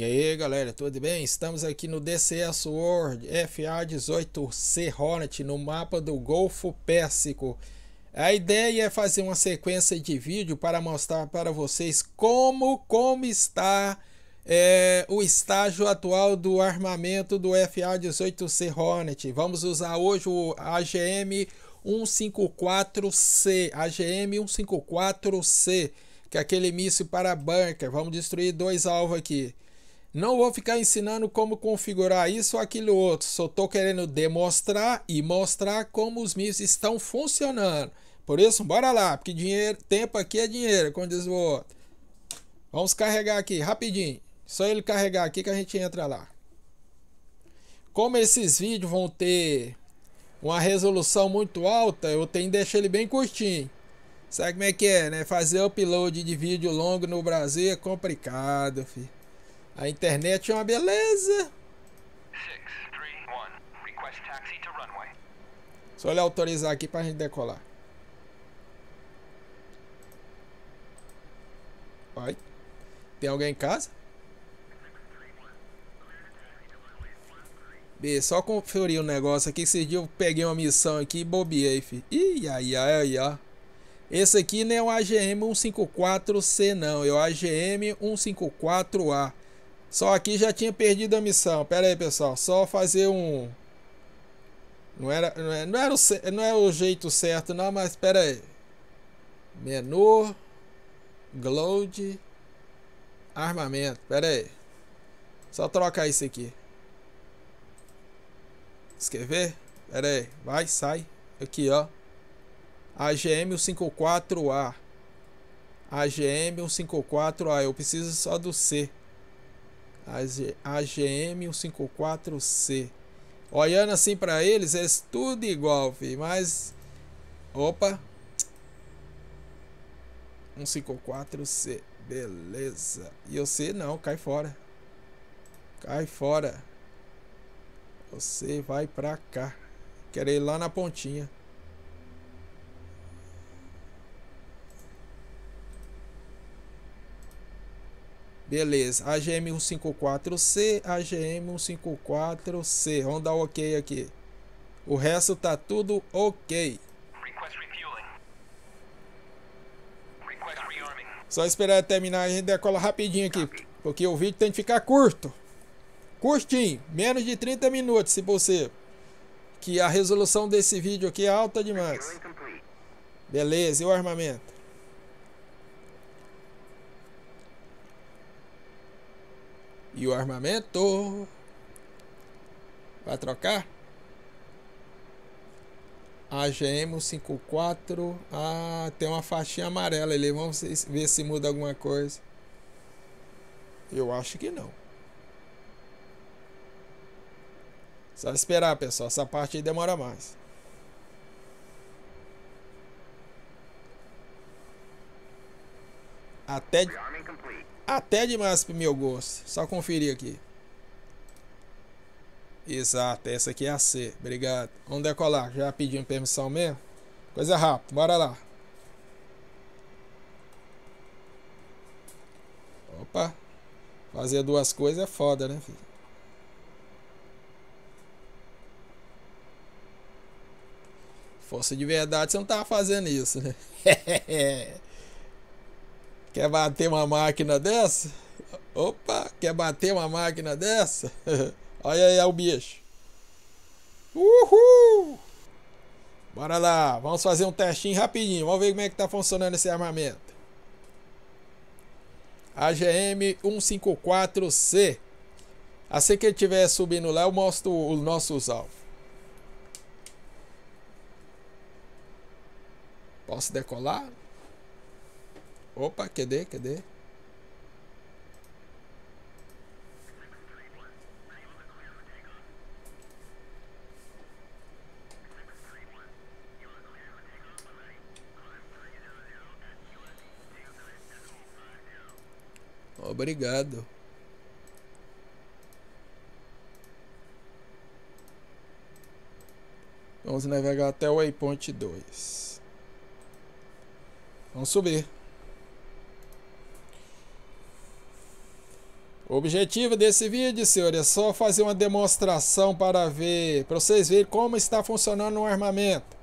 E aí galera, tudo bem? Estamos aqui no DCS World FA18C Hornet no mapa do Golfo Pérsico. A ideia é fazer uma sequência de vídeo para mostrar para vocês como, como está é, o estágio atual do armamento do FA18C Hornet. Vamos usar hoje o AGM 154C, AGM 154C, que é aquele míssil para bunker. Vamos destruir dois alvos aqui. Não vou ficar ensinando como configurar isso ou aquilo outro. Só estou querendo demonstrar e mostrar como os MIFs estão funcionando. Por isso, bora lá, porque dinheiro, tempo aqui é dinheiro, como diz o outro. Vamos carregar aqui rapidinho. Só ele carregar aqui que a gente entra lá. Como esses vídeos vão ter uma resolução muito alta, eu tenho que deixar ele bem curtinho. Sabe como é que é, né? Fazer upload de vídeo longo no Brasil é complicado, filho. A internet é uma beleza. Só ele autorizar aqui pra gente decolar. Vai. Tem alguém em casa? B, só conferir o um negócio aqui. Esse dia eu peguei uma missão aqui e bobiei, fi. Ih, ai, ai, ai, Esse aqui não é o AGM 154C, não. É o AGM 154A. Só aqui já tinha perdido a missão. Pera aí, pessoal. Só fazer um... Não era, não era, é, não era, o, não era é o jeito certo, não, mas pera aí. Menu. Gload. Armamento. Pera aí. Só trocar isso aqui. Escrever? Pera aí. Vai, sai. Aqui, ó. AGM 154A. AGM 154A. Eu preciso só do C. AGM 154C. Olhando assim para eles, é tudo igual, fi, mas. Opa! 154C, beleza. E você não, cai fora. Cai fora. Você vai pra cá. Quero ir lá na pontinha. Beleza, AGM154C, AGM154C. Vamos dar ok aqui. O resto tá tudo ok. Só esperar terminar, a gente decola rapidinho aqui. Porque o vídeo tem que ficar curto. Curtinho, menos de 30 minutos, se possível. Que a resolução desse vídeo aqui é alta demais. Beleza, e o armamento? E o armamento. Vai trocar? AGM 54. Ah, tem uma faixinha amarela ali. Vamos ver se muda alguma coisa. Eu acho que não. Só esperar, pessoal. Essa parte aí demora mais. Até. Até demais pro meu gosto. Só conferir aqui. Exato, essa aqui é a C. Obrigado. Vamos decolar. Já pedindo permissão mesmo? Coisa rápida, bora lá. Opa. Fazer duas coisas é foda, né, filho? Força de verdade, você não tava tá fazendo isso, né? Quer bater uma máquina dessa? Opa, quer bater uma máquina dessa? Olha aí é o bicho. Uhul! Bora lá, vamos fazer um testinho rapidinho. Vamos ver como é que tá funcionando esse armamento. AGM-154C. Assim que ele estiver subindo lá, eu mostro os nossos alvos. Posso decolar? Opa, cadê? Cadê? Obrigado. Vamos navegar até o waypoint 2. Vamos subir. O objetivo desse vídeo, senhor, é só fazer uma demonstração para ver, para vocês verem como está funcionando o armamento.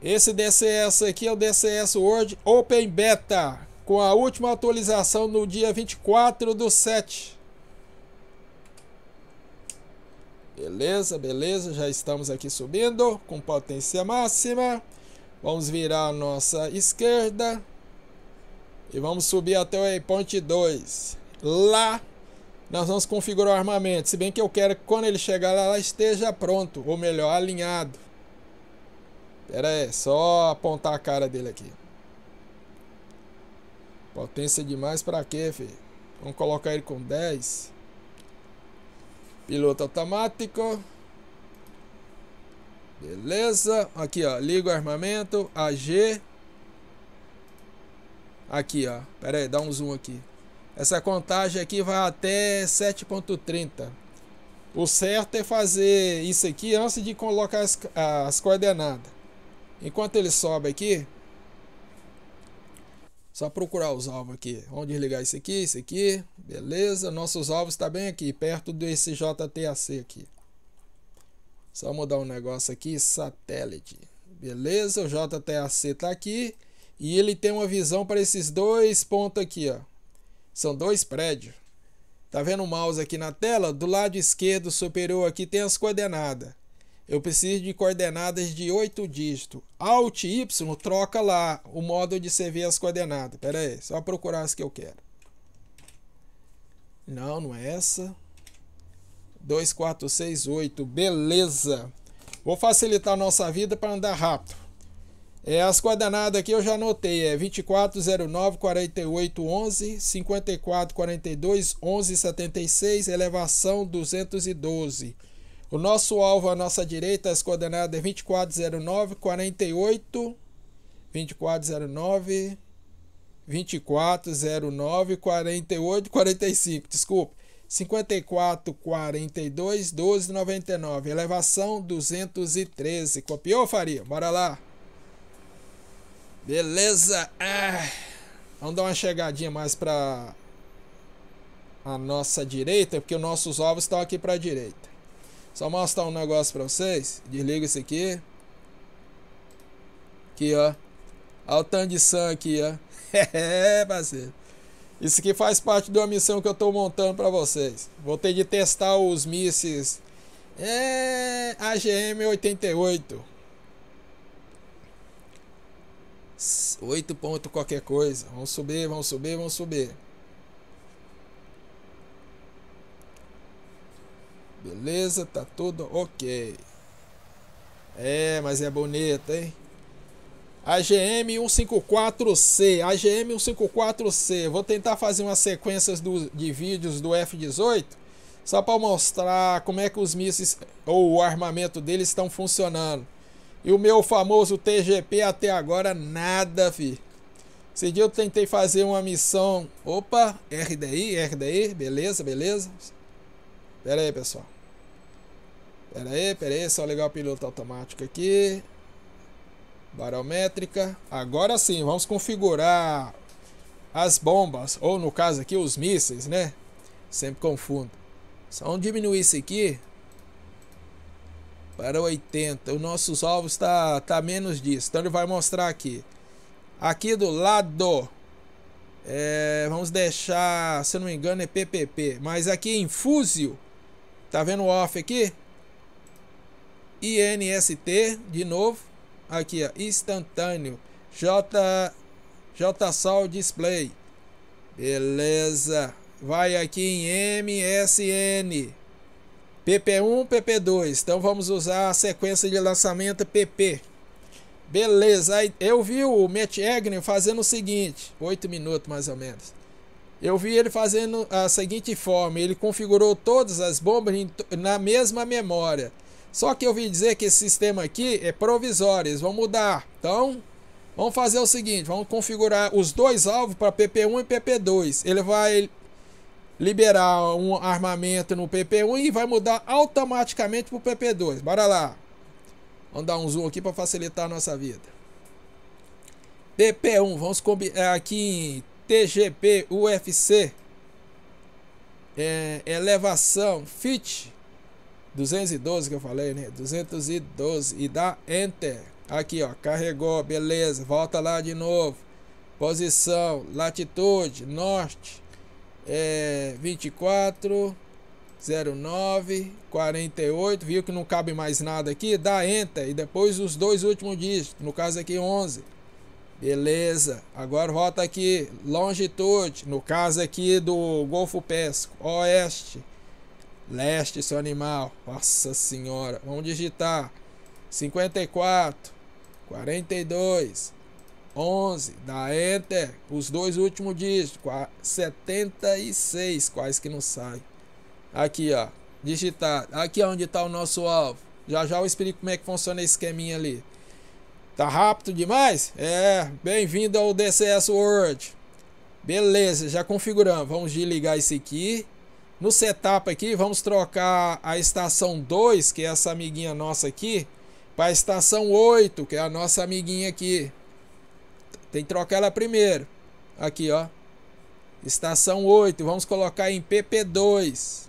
Esse DCS aqui é o DCS World Open Beta, com a última atualização no dia 24 do 7. Beleza, beleza, já estamos aqui subindo com potência máxima. Vamos virar a nossa esquerda e vamos subir até o waypoint 2 lá nós vamos configurar o armamento. Se bem que eu quero que quando ele chegar lá, lá esteja pronto, ou melhor, alinhado. Pera aí, só apontar a cara dele aqui. Potência demais pra quê, filho? Vamos colocar ele com 10. Piloto automático. Beleza. Aqui, ó. Liga o armamento. AG. Aqui, ó. Pera aí, dá um zoom aqui. Essa contagem aqui vai até 7.30. O certo é fazer isso aqui antes de colocar as, as coordenadas. Enquanto ele sobe aqui, só procurar os alvos aqui. Vamos desligar isso aqui, isso aqui. Beleza, nossos alvos está bem aqui, perto desse JTAC aqui. Só mudar um negócio aqui, satélite. Beleza, o JTAC está aqui. E ele tem uma visão para esses dois pontos aqui, ó. São dois prédios. Tá vendo o mouse aqui na tela? Do lado esquerdo superior aqui tem as coordenadas. Eu preciso de coordenadas de 8 dígitos. Alt Y troca lá o modo de você ver as coordenadas. Pera aí, só procurar as que eu quero. Não, não é essa. 2468, beleza. Vou facilitar a nossa vida para andar rápido. É, as coordenadas aqui eu já anotei, é 2409 4811 5442 1176, elevação 212. O nosso alvo à nossa direita, as coordenadas é 2409 48 2409 2409 48 45, desculpa. 54 42 12 99, elevação 213. Copiou, Faria? Bora lá. Beleza? Ah, vamos dar uma chegadinha mais para a nossa direita, porque os nossos ovos estão aqui para a direita. Só mostrar um negócio para vocês. Desliga isso aqui. Aqui, ó. Olha o tanto de sangue aqui, ó. é, parceiro. Isso aqui faz parte de uma missão que eu estou montando para vocês. Vou ter de testar os mísseis é, AGM-88. 8 pontos qualquer coisa. Vão subir, vão subir, vão subir. Beleza, tá tudo ok. É, mas é bonito, hein? AGM 154C, AGM 154C. Vou tentar fazer umas sequências do, de vídeos do F-18 só para mostrar como é que os mísseis ou o armamento deles estão funcionando. E o meu famoso TGP até agora nada, fi. Esse dia eu tentei fazer uma missão. Opa, RDI, RDI, beleza, beleza. Pera aí, pessoal. Pera aí, pera aí, só ligar o piloto automático aqui. Barométrica. Agora sim, vamos configurar as bombas, ou no caso aqui os mísseis, né? Sempre confundo. Só vamos diminuir isso aqui para 80. O nosso alvo está tá, tá menos disso. Então ele vai mostrar aqui. Aqui do lado. É, vamos deixar, se eu não me engano, é PPP. Mas aqui em Fúzio. Tá vendo o off aqui? INST, de novo. Aqui, ó, instantâneo. J, JSAL Display. Beleza. Vai aqui em MSN. PP1, PP2. Então vamos usar a sequência de lançamento PP. Beleza, aí eu vi o Matt Egner fazendo o seguinte, 8 minutos mais ou menos. Eu vi ele fazendo a seguinte forma, ele configurou todas as bombas na mesma memória. Só que eu vi dizer que esse sistema aqui é provisório, eles vão mudar. Então, vamos fazer o seguinte, vamos configurar os dois alvos para PP1 e PP2. Ele vai liberar um armamento no PP1 e vai mudar automaticamente para o PP2. Bora lá. Vamos dar um zoom aqui para facilitar a nossa vida. PP1, vamos combinar é, aqui em TGP UFC. É, elevação FIT 212 que eu falei, né? 212 e dá enter. Aqui, ó, carregou, beleza. Volta lá de novo. Posição, latitude, norte é, 24, 09, 48, viu que não cabe mais nada aqui, dá Enter e depois os dois últimos dígitos, no caso aqui 11. Beleza, agora volta aqui, longitude, no caso aqui do Golfo Pérsico, oeste, leste, seu animal, nossa senhora, vamos digitar, 54, 42, 11 dá Enter, os dois últimos dígitos, 76, quase que não sai. Aqui, ó, digitar. Aqui é onde está o nosso alvo. Já já eu explico como é que funciona esse esqueminha ali. Tá rápido demais? É, bem-vindo ao DCS World. Beleza, já configuramos. Vamos desligar esse aqui. No setup aqui, vamos trocar a estação 2, que é essa amiguinha nossa aqui, para a estação 8, que é a nossa amiguinha aqui. Tem que trocar ela primeiro. Aqui, ó. Estação 8, vamos colocar em PP2.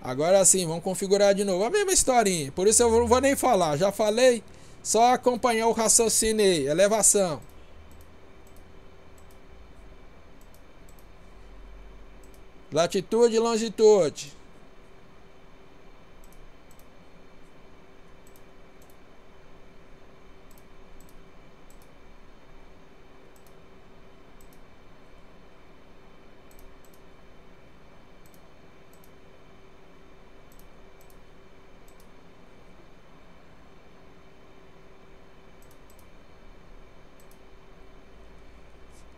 Agora sim, vamos configurar de novo. A mesma historinha, por isso eu não vou nem falar. Já falei, só acompanhar o raciocínio aí. Elevação. Latitude e longitude.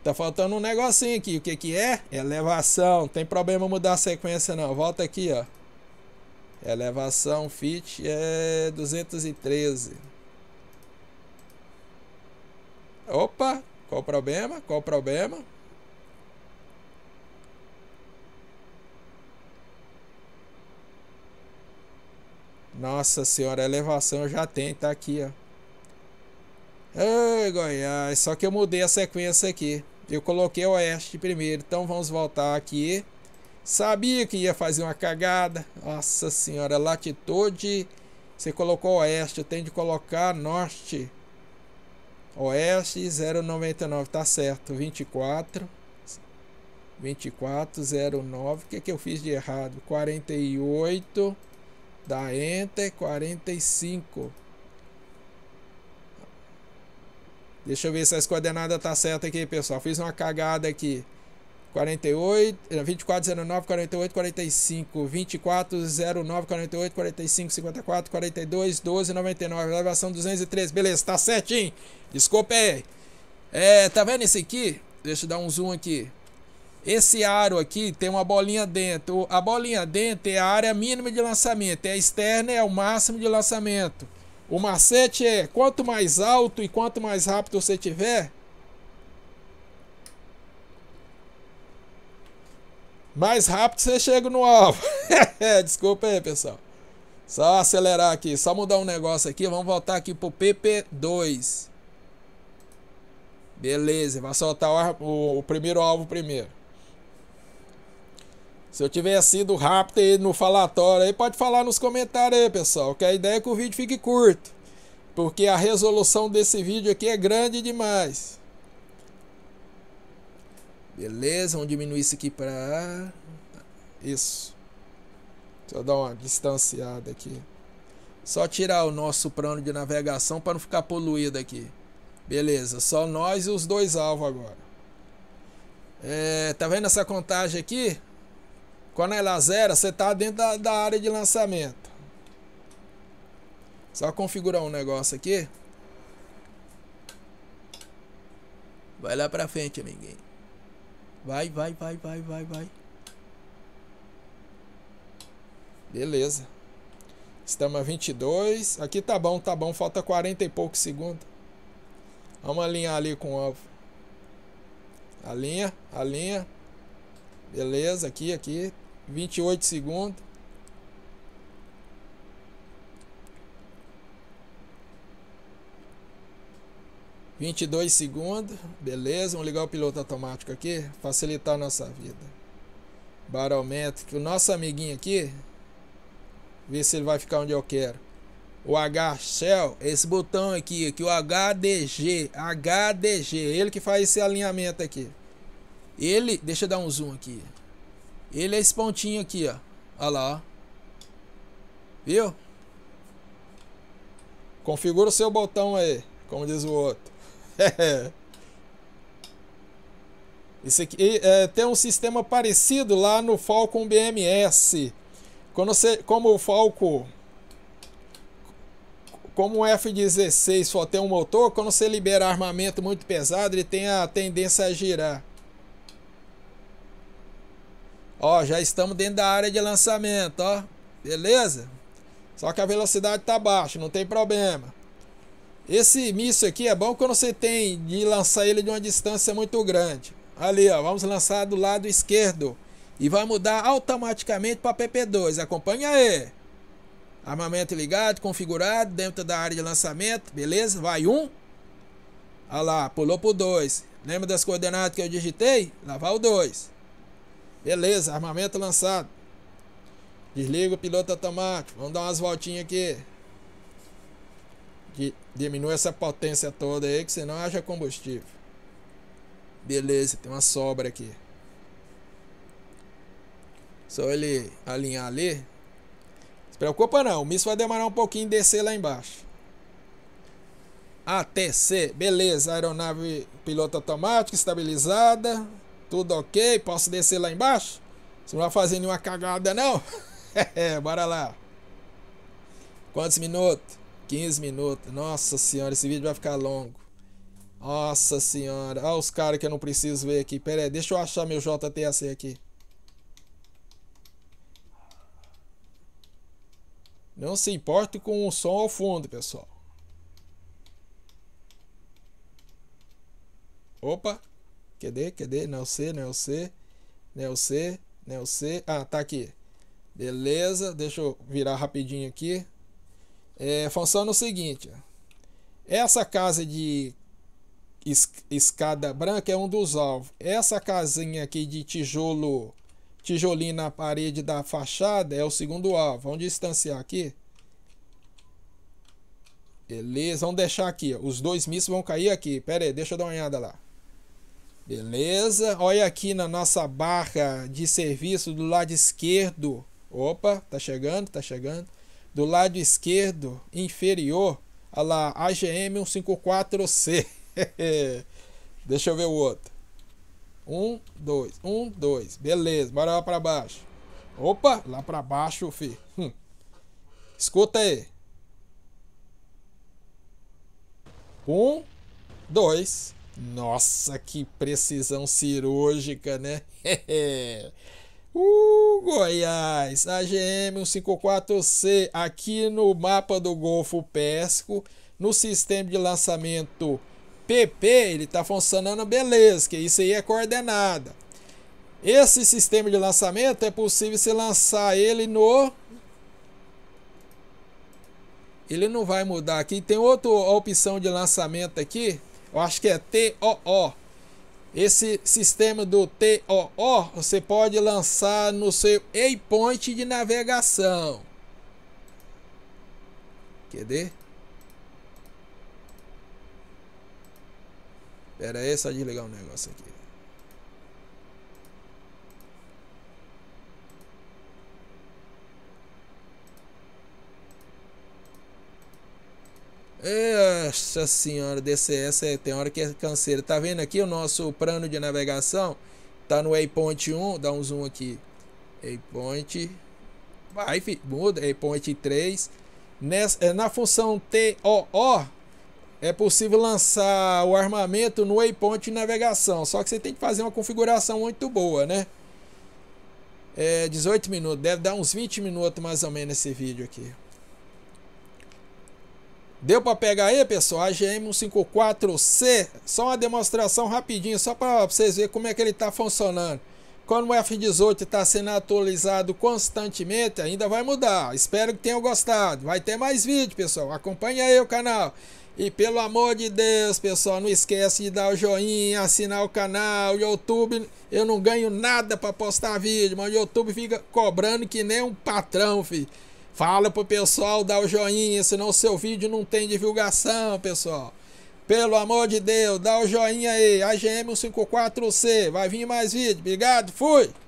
Tá faltando um negocinho aqui. O que que é? Elevação. Não tem problema mudar a sequência não. Volta aqui, ó. Elevação fit é 213. Opa, qual o problema? Qual o problema? Nossa senhora, elevação já tem, tá aqui, ó. Ai, Goiás, só que eu mudei a sequência aqui. Eu coloquei o oeste primeiro, então vamos voltar aqui. Sabia que ia fazer uma cagada. Nossa senhora, latitude. Você colocou oeste, eu tenho de colocar norte. Oeste 0,99, tá certo. 24. 24, 09. O que, é que eu fiz de errado? 48. Dá enter. 45. Deixa eu ver se as coordenadas tá certa aqui, pessoal. Fiz uma cagada aqui. 48, 09, 48, 45, 24, 09, 48, 45, 54, 42, 12, 99, elevação 203, beleza, tá certinho, desculpa aí, é, tá vendo esse aqui, deixa eu dar um zoom aqui, esse aro aqui tem uma bolinha dentro, a bolinha dentro é a área mínima de lançamento, e é a externa é o máximo de lançamento, o macete é quanto mais alto e quanto mais rápido você tiver, mais rápido você chega no alvo. Desculpa aí, pessoal. Só acelerar aqui, só mudar um negócio aqui. Vamos voltar aqui pro PP2. Beleza, vai soltar o, o, o primeiro alvo primeiro. Se eu tiver sido rápido aí no falatório aí, pode falar nos comentários aí, pessoal. Que a ideia é que o vídeo fique curto. Porque a resolução desse vídeo aqui é grande demais. Beleza, vamos diminuir isso aqui para... Isso. eu dar uma distanciada aqui. Só tirar o nosso plano de navegação para não ficar poluído aqui. Beleza, só nós e os dois alvos agora. É, tá vendo essa contagem aqui? Quando zero, você tá dentro da, da, área de lançamento. Só configurar um negócio aqui. Vai lá pra frente, amiguinho. Vai, vai, vai, vai, vai, vai. Beleza. Estamos a 22. Aqui tá bom, tá bom. Falta 40 e poucos segundos. Vamos alinhar ali com o alvo. Alinha, alinha. Beleza, aqui, aqui vinte e oito segundos. Vinte e dois segundos, beleza. Vamos ligar o piloto automático aqui, facilitar a nossa vida. Barométrico, o nosso amiguinho aqui, ver se ele vai ficar onde eu quero. O H Shell, esse botão aqui, aqui o HDG, HDG, ele que faz esse alinhamento aqui. Ele, deixa eu dar um zoom aqui. Ele é esse pontinho aqui, ó. Olha lá, ó. Viu? Configura o seu botão aí, como diz o outro. Esse aqui, é, tem um sistema parecido lá no Falcon BMS. Quando você, como o Falcon, como o F-16 só tem um motor, quando você libera armamento muito pesado, ele tem a tendência a girar. Ó, já estamos dentro da área de lançamento, ó. Beleza? Só que a velocidade tá baixa, não tem problema. Esse míssil aqui é bom quando você tem de lançar ele de uma distância muito grande. Ali, ó, vamos lançar do lado esquerdo. E vai mudar automaticamente para PP2. Acompanha aí. Armamento ligado, configurado, dentro da área de lançamento. Beleza? Vai um. Olha lá, pulou pro 2. Lembra das coordenadas que eu digitei? Lá vai o 2. Beleza, armamento lançado. Desliga o piloto automático. Vamos dar umas voltinhas aqui. Diminua diminui essa potência toda aí, que senão haja combustível. Beleza, tem uma sobra aqui. Só ele alinhar ali. Se preocupa não, o míssil vai demorar um pouquinho descer lá embaixo. ATC, beleza, aeronave piloto automático estabilizada. Tudo ok? Posso descer lá embaixo? Você não vai fazer nenhuma cagada, não? É, bora lá. Quantos minutos? 15 minutos. Nossa senhora, esse vídeo vai ficar longo. Nossa senhora. Olha os caras que eu não preciso ver aqui. Pera aí, deixa eu achar meu JTAC aqui. Não se importe com o som ao fundo, pessoal. Opa! Cadê? Cadê? Não C, não né, C. Não né, C, não né, C. Ah, tá aqui. Beleza, deixa eu virar rapidinho aqui. É, funciona o seguinte. Essa casa de escada branca é um dos alvos. Essa casinha aqui de tijolo, tijolinho na parede da fachada é o segundo alvo. Vamos distanciar aqui. Beleza, vamos deixar aqui. Os dois mísseis vão cair aqui. Pera aí, deixa eu dar uma olhada lá. Beleza? Olha aqui na nossa barra de serviço do lado esquerdo. Opa, tá chegando, tá chegando. Do lado esquerdo inferior, olha lá AGM 154C. Deixa eu ver o outro. Um, dois, um, dois. Beleza, bora lá para baixo. Opa, lá para baixo, fi. Hum. Escuta aí. Um, dois, nossa, que precisão cirúrgica, né? uh, Goiás, a GM 154C aqui no mapa do Golfo Pérsico, no sistema de lançamento PP, ele tá funcionando beleza, que isso aí é coordenada. Esse sistema de lançamento é possível se lançar ele no ele não vai mudar aqui. Tem outra opção de lançamento aqui eu acho que é TOO. Esse sistema do TOO você pode lançar no seu waypoint de navegação. Cadê? Pera aí, só desligar um negócio aqui. Nossa senhora, DCS é, tem hora que é canseiro. Tá vendo aqui o nosso plano de navegação? Tá no waypoint 1, dá um zoom aqui. Waypoint. Vai, filho, muda. Waypoint 3. Nessa, é, na função TOO, é possível lançar o armamento no waypoint de navegação. Só que você tem que fazer uma configuração muito boa, né? É 18 minutos, deve dar uns 20 minutos mais ou menos esse vídeo aqui. Deu para pegar aí, pessoal? A GM154C. Só uma demonstração rapidinho, só para vocês verem como é que ele está funcionando. Quando o F-18 está sendo atualizado constantemente, ainda vai mudar. Espero que tenham gostado. Vai ter mais vídeo, pessoal. Acompanhe aí o canal. E pelo amor de Deus, pessoal, não esquece de dar o joinha, assinar o canal, o YouTube. Eu não ganho nada para postar vídeo, mas o YouTube fica cobrando que nem um patrão, filho. Fala pro pessoal dar o joinha, senão o seu vídeo não tem divulgação, pessoal. Pelo amor de Deus, dá o joinha aí. AGM 154C, vai vir mais vídeo. Obrigado, fui!